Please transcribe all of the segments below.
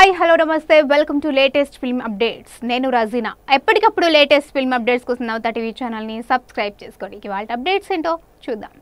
hi hello నమస్తే welcome to latest film updates నేను రజీనా ఎప్పటికప్పుడు లేటెస్ట్ ఫిల్మ్ అప్డేట్స్ కోసం నవ్వుతా టీవీ ఛానల్ని సబ్స్క్రైబ్ చేసుకోండి వాళ్ళ అప్డేట్స్ ఏంటో చూద్దాం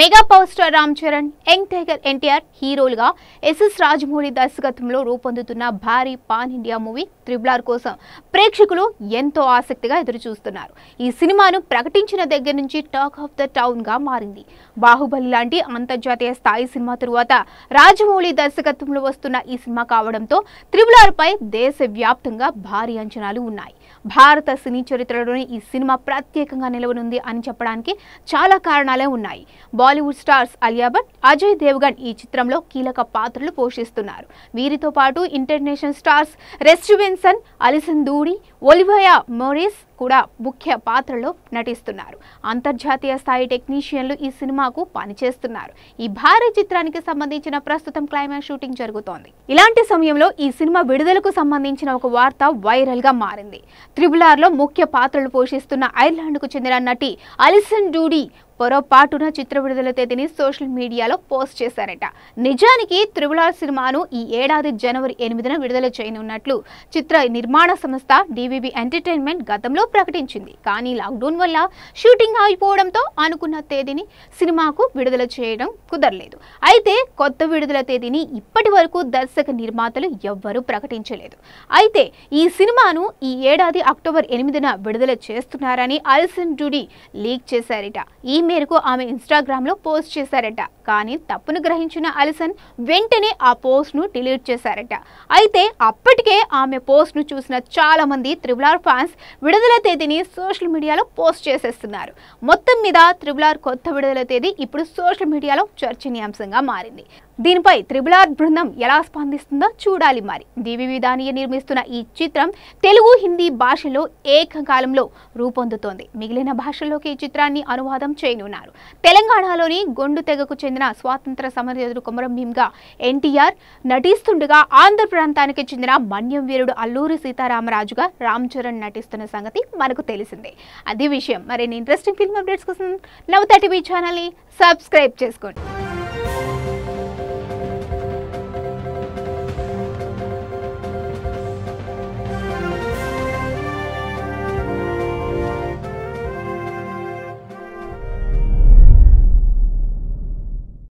mega power star Ram Charan young tiger NTR హీరోలుగా ఎస్ఎస్ రాజమౌళి దర్శకత్వంలో రూపొందుతున్న భారీ పాన్ ఇండియా మూవీ త్రిబులార్ కోసం ప్రేక్షకులు ఎంతో ఆసక్తిగా ఎదురుచూస్తున్నారు ఈ సినిమాను ప్రకటించిన దగ్గర నుంచి టాక్ ఆఫ్ ద టౌన్గా మారింది బాహుబలి లాంటి అంతర్జాతీయ స్థాయి సినిమా తరువాత రాజమౌళి దర్శకత్వంలో వస్తున్న ఈ సినిమా కావడంతో దేశ దేశవ్యాప్తంగా భారీ అంచనాలు ఉన్నాయి భారత సినీ చరిత్రలోని ఈ సినిమా ప్రత్యేకంగా నిలవనుంది అని చెప్పడానికి చాలా కారణాలే ఉన్నాయి బాలీవుడ్ స్టార్స్ అలియా భట్ అజయ్ దేవ్గన్ ఈ చిత్రంలో కీలక పాత్రలు పోషిస్తున్నారు వీరితో పాటు international stars Ray Stevenson Alison Doody Olivia Morris కూడా ముఖ్య పాత్రలో నటిస్తున్నారు అంతర్జాతీయ స్థాయి టెక్నీషియన్లు ఈ సినిమాకు పనిచేస్తున్నారు ఈ భారీ చిత్రానికి సంబంధించిన ప్రస్తుతం క్లైమాక్స్ షూటింగ్ జరుగుతోంది ఇలాంటి సమయంలో ఈ సినిమా విడుదలకు సంబంధించిన ఒక వార్త వైరల్ గా మారింది త్రిబుల్ ఆర్ లో ముఖ్య పాత్రలు పోషిస్తున్న ఐర్లాండ్ కు చెందిన నటి అలిసన్ డూడీ పొరపాటున చిత్ర విడుదల తేదీని సోషల్ మీడియాలో పోస్ట్ చేశారట నిజానికి త్రిబులార్ సినిమాను ఈ ఏడాది జనవరి ఎనిమిదిన విడుదల చేయనున్నట్లు చిత్ర నిర్మాణ సంస్థ డివిబి ఎంటర్టైన్మెంట్ గతంలో ప్రకటించింది కానీ లాక్డౌన్ వల్ల షూటింగ్ ఆగిపోవడంతో అనుకున్న తేదీని సినిమాకు విడుదల చేయడం కుదరలేదు అయితే కొత్త విడుదల తేదీని ఇప్పటి వరకు దర్శక నిర్మాతలు ఎవ్వరూ ప్రకటించలేదు అయితే ఈ సినిమాను ఈ ఏడాది అక్టోబర్ ఎనిమిదిన విడుదల చేస్తున్నారని అల్సన్ డూడి లీక్ చేశారట ఈ మేరకు ఆమె లో పోస్ట్ చేశారట కానీ తప్పును గ్రహించిన అలిసన్ వెంటనే ఆ పోస్ట్ ను డిలీట్ చేశారట అయితే అప్పటికే ఆమె పోస్ట్ ను చూసిన చాలామంది త్రిబులార్ ఫ్యాన్స్ విడుదల విడుదల తేదీని సోషల్ మీడియాలో పోస్ట్ చేసేస్తున్నారు మొత్తం మీద త్రిబులార్ కొత్త విడుదల తేదీ ఇప్పుడు సోషల్ మీడియాలో చర్చనీయాంశంగా మారింది దీనిపై త్రిబుల్ ఆర్ బృందం ఎలా స్పందిస్తుందో చూడాలి మరి డివివి దానియ నిర్మిస్తున్న ఈ చిత్రం తెలుగు హిందీ భాషలో ఏకకాలంలో రూపొందుతోంది మిగిలిన భాషల్లోకి ఈ చిత్రాన్ని అనువాదం చేయనున్నారు తెలంగాణలోని గొండు తెగకు చెందిన స్వాతంత్ర సమరయోధుడు కొమరం భీమ్గా ఎన్టీఆర్ నటిస్తుండగా ఆంధ్ర ప్రాంతానికి చెందిన మన్యం వీరుడు అల్లూరి సీతారామరాజుగా రామ్ చరణ్ నటిస్తున్న సంగతి మనకు తెలిసిందే అదే విషయం మరిన్ని ఇంట్రెస్టింగ్ ఫిల్మ్ అప్డేట్స్ కోసం నవ్ థర్టీ ఛానల్ని సబ్స్క్రైబ్ చేసుకోండి